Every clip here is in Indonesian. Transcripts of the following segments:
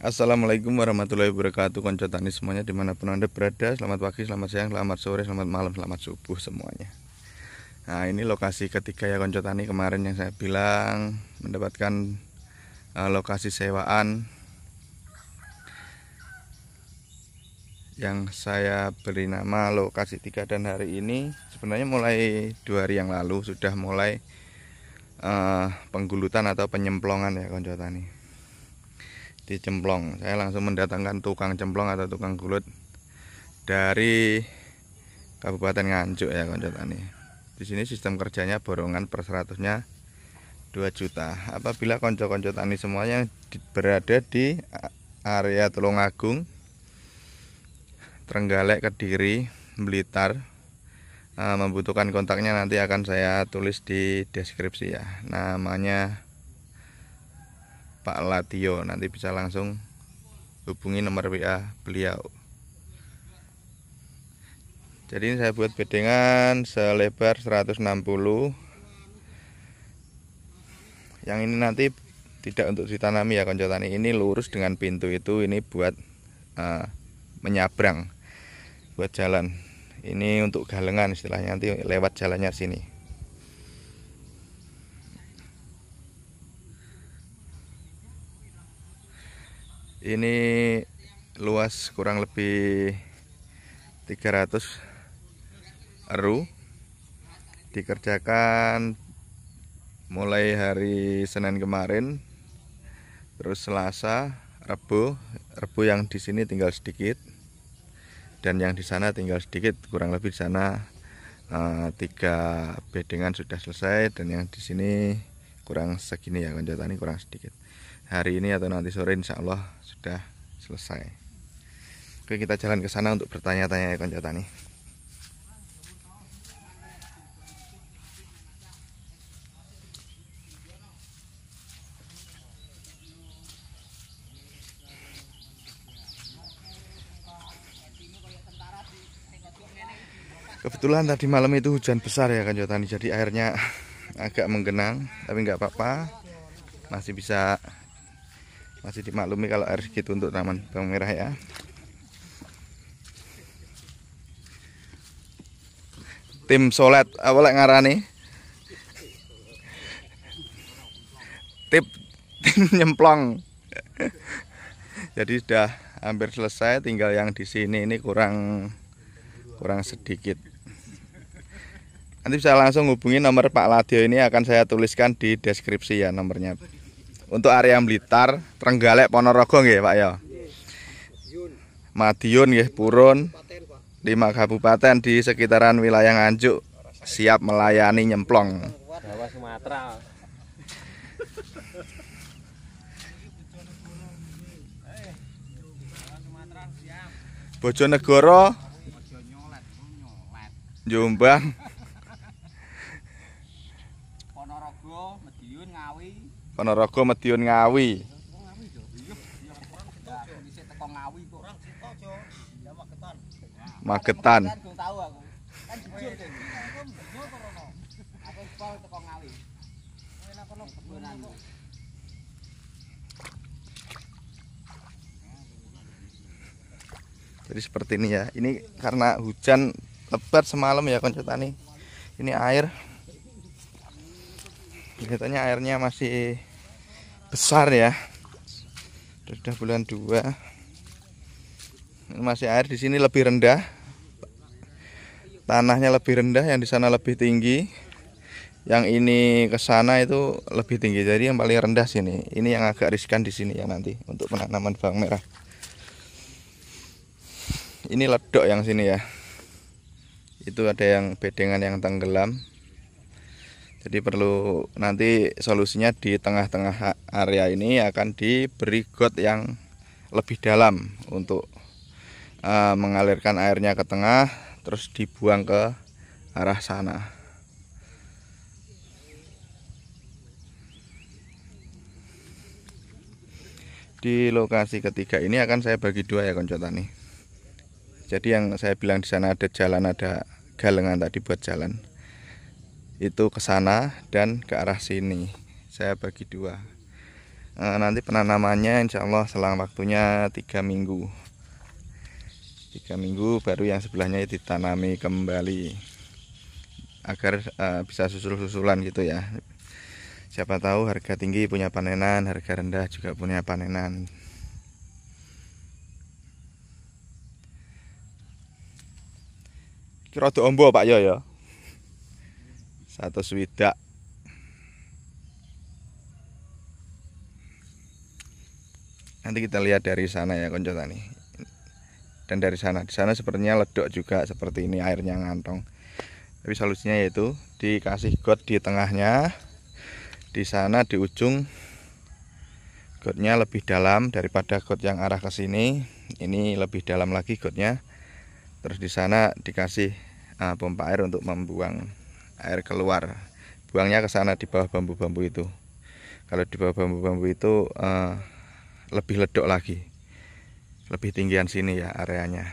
Assalamualaikum warahmatullahi wabarakatuh Konco tani semuanya dimanapun anda berada Selamat pagi, selamat siang, selamat sore, selamat malam, selamat subuh semuanya Nah ini lokasi ketiga ya Konco tani kemarin yang saya bilang Mendapatkan uh, lokasi sewaan Yang saya beri nama lokasi tiga dan hari ini Sebenarnya mulai dua hari yang lalu sudah mulai uh, penggulutan atau penyemplongan ya Konco tani di cemplong saya langsung mendatangkan tukang cemplong atau tukang gulut dari Kabupaten Nganjuk ya tani di sini sistem kerjanya borongan per seratusnya dua 2 juta apabila konco-konco tani semuanya berada di area Tulungagung Trenggalek Kediri Blitar eh, membutuhkan kontaknya nanti akan saya tulis di deskripsi ya namanya Pak Latio nanti bisa langsung hubungi nomor WA beliau jadi ini saya buat bedengan selebar 160 yang ini nanti tidak untuk ditanami ya konco tani ini lurus dengan pintu itu ini buat uh, menyabrang buat jalan ini untuk galengan istilahnya nanti lewat jalannya sini ini luas kurang lebih 300 ru dikerjakan mulai hari Senin kemarin terus Selasa Rebu, Rebu yang di sini tinggal sedikit dan yang di sana tinggal sedikit kurang lebih di sana eh, tiga bedengan sudah selesai dan yang di sini kurang segini ya konjotani kurang sedikit hari ini atau nanti sore insya Allah sudah selesai oke kita jalan ke sana untuk bertanya-tanya ya konco tani Kebetulan tadi malam itu hujan besar ya Kanjo Tani, jadi airnya agak menggenang, tapi nggak apa-apa, masih bisa masih dimaklumi kalau air segitu untuk taman bawang merah ya tim solet apa lagi ngarani tip tim nyemplong jadi sudah hampir selesai tinggal yang di sini ini kurang kurang sedikit nanti bisa langsung hubungi nomor Pak Ladio ini akan saya tuliskan di deskripsi ya nomornya untuk area Blitar, Trenggalek, Ponorogo ya Pak ya. Madiun ya Purun. lima kabupaten di sekitaran wilayah Nganjuk siap melayani nyemplong. Jawa Sumatera. Bojonegoro Jombang Ponorogo Medion Ngawi. Magetan. Jadi seperti ini ya. Ini karena hujan lebat semalam ya konco tani. Ini air. Kelihatannya airnya masih besar ya sudah bulan 2 masih air di sini lebih rendah tanahnya lebih rendah yang di sana lebih tinggi yang ini ke sana itu lebih tinggi jadi yang paling rendah sini ini yang agak riskan di sini ya nanti untuk penanaman bawang merah ini ledok yang sini ya itu ada yang bedengan yang tenggelam jadi perlu nanti solusinya di tengah-tengah area ini akan diberi got yang lebih dalam untuk uh, mengalirkan airnya ke tengah terus dibuang ke arah sana di lokasi ketiga ini akan saya bagi dua ya konco tani jadi yang saya bilang di sana ada jalan ada galengan tadi buat jalan itu ke sana dan ke arah sini saya bagi dua eh, nanti penanamannya insya Allah selang waktunya tiga minggu tiga minggu baru yang sebelahnya ditanami kembali agar eh, bisa susul-susulan gitu ya siapa tahu harga tinggi punya panenan harga rendah juga punya panenan kira ombo pak yo ya atau swidak nanti kita lihat dari sana ya konco tani dan dari sana di sana sepertinya ledok juga seperti ini airnya ngantong tapi solusinya yaitu dikasih got di tengahnya di sana di ujung gotnya lebih dalam daripada got yang arah ke sini ini lebih dalam lagi gotnya terus di sana dikasih uh, pompa air untuk membuang air keluar buangnya ke sana di bawah bambu-bambu itu kalau di bawah bambu-bambu itu uh, lebih ledok lagi lebih tinggian sini ya areanya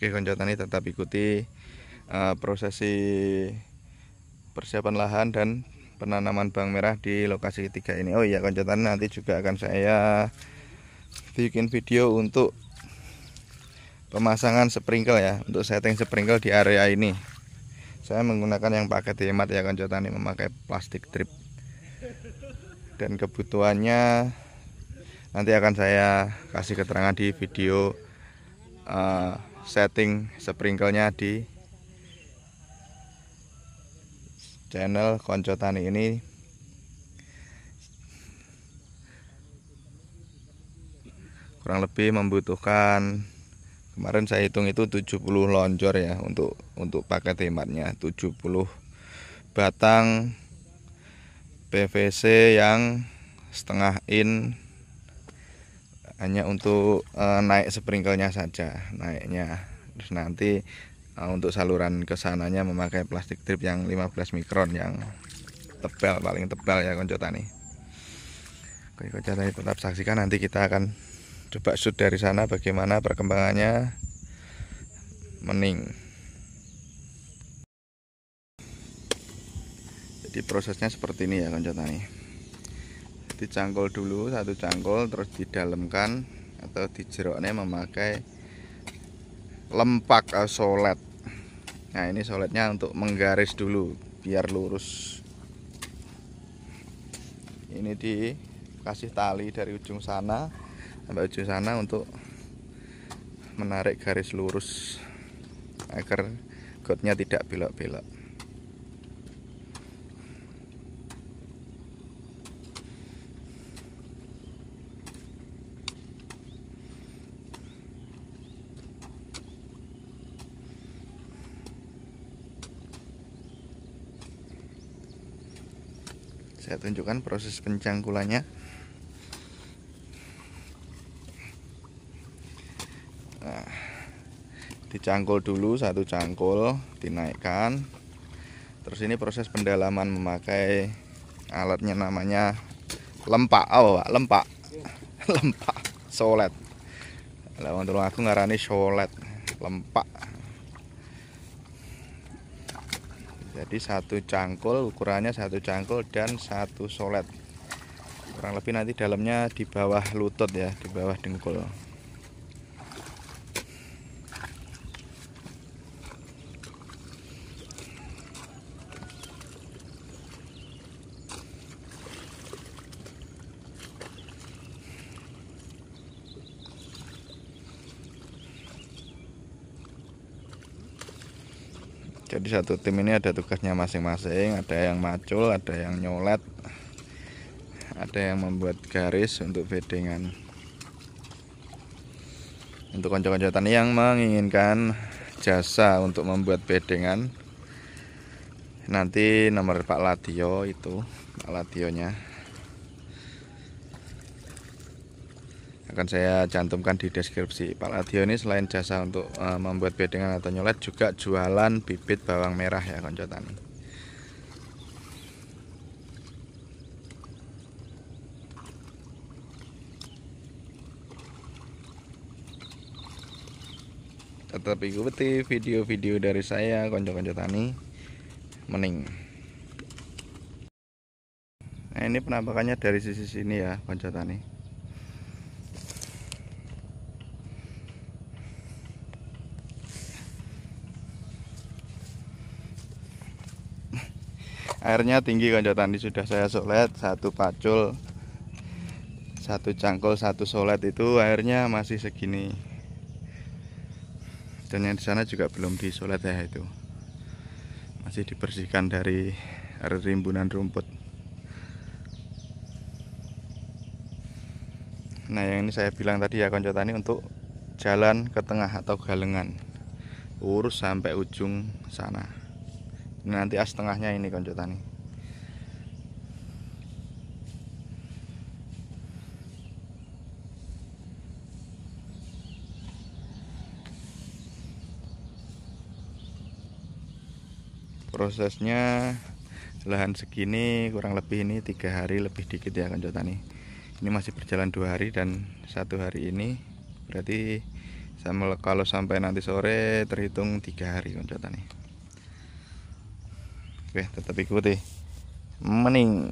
Oke konjotani tani tetap ikuti uh, prosesi persiapan lahan dan penanaman bawang merah di lokasi ketiga ini oh iya konjotani tani nanti juga akan saya bikin video untuk pemasangan sprinkle ya untuk setting sprinkle di area ini saya menggunakan yang paket hemat ya konco tani memakai plastik drip dan kebutuhannya nanti akan saya kasih keterangan di video uh, setting sprinklenya di channel konco tani ini kurang lebih membutuhkan kemarin saya hitung itu 70 lonjor ya untuk untuk paket hematnya 70 batang PVC yang setengah in hanya untuk uh, naik sprinklenya saja naiknya terus nanti uh, untuk saluran kesananya memakai plastik trip yang 15 mikron yang tebal paling tebal ya konco tani konco tetap saksikan nanti kita akan coba shoot dari sana bagaimana perkembangannya mening jadi prosesnya seperti ini ya nih dicangkul dulu satu cangkul terus didalamkan atau dijeroknya memakai lempak solet nah ini soletnya untuk menggaris dulu biar lurus ini dikasih tali dari ujung sana sampai ujung sana untuk menarik garis lurus agar gotnya tidak belok-belok saya tunjukkan proses pencangkulannya dicangkul dulu satu cangkul dinaikkan terus ini proses pendalaman memakai alatnya namanya lempak oh, pak lempak lempak solet lawan turun aku ngarani solet lempak jadi satu cangkul ukurannya satu cangkul dan satu solet kurang lebih nanti dalamnya di bawah lutut ya di bawah dengkul jadi satu tim ini ada tugasnya masing-masing ada yang macul ada yang nyolet ada yang membuat garis untuk bedengan. untuk konco-konco tani yang menginginkan jasa untuk membuat bedengan, nanti nomor Pak Latio itu Pak Lationya akan saya cantumkan di deskripsi Pak Ladio ini selain jasa untuk uh, membuat bedengan atau nyolet juga jualan bibit bawang merah ya konco tani tetap ikuti video-video dari saya konco-konco tani mening nah ini penampakannya dari sisi sini ya konco tani airnya tinggi konco tadi sudah saya solet satu pacul satu cangkul satu solet itu airnya masih segini dan yang di sana juga belum disolet ya itu masih dibersihkan dari rimbunan rumput nah yang ini saya bilang tadi ya konco tani untuk jalan ke tengah atau galengan urus sampai ujung sana nanti as tengahnya ini konco tani prosesnya lahan segini kurang lebih ini tiga hari lebih dikit ya konco tani ini masih berjalan dua hari dan satu hari ini berarti sama kalau sampai nanti sore terhitung tiga hari konco tani Oke, tetap ikuti. Mening.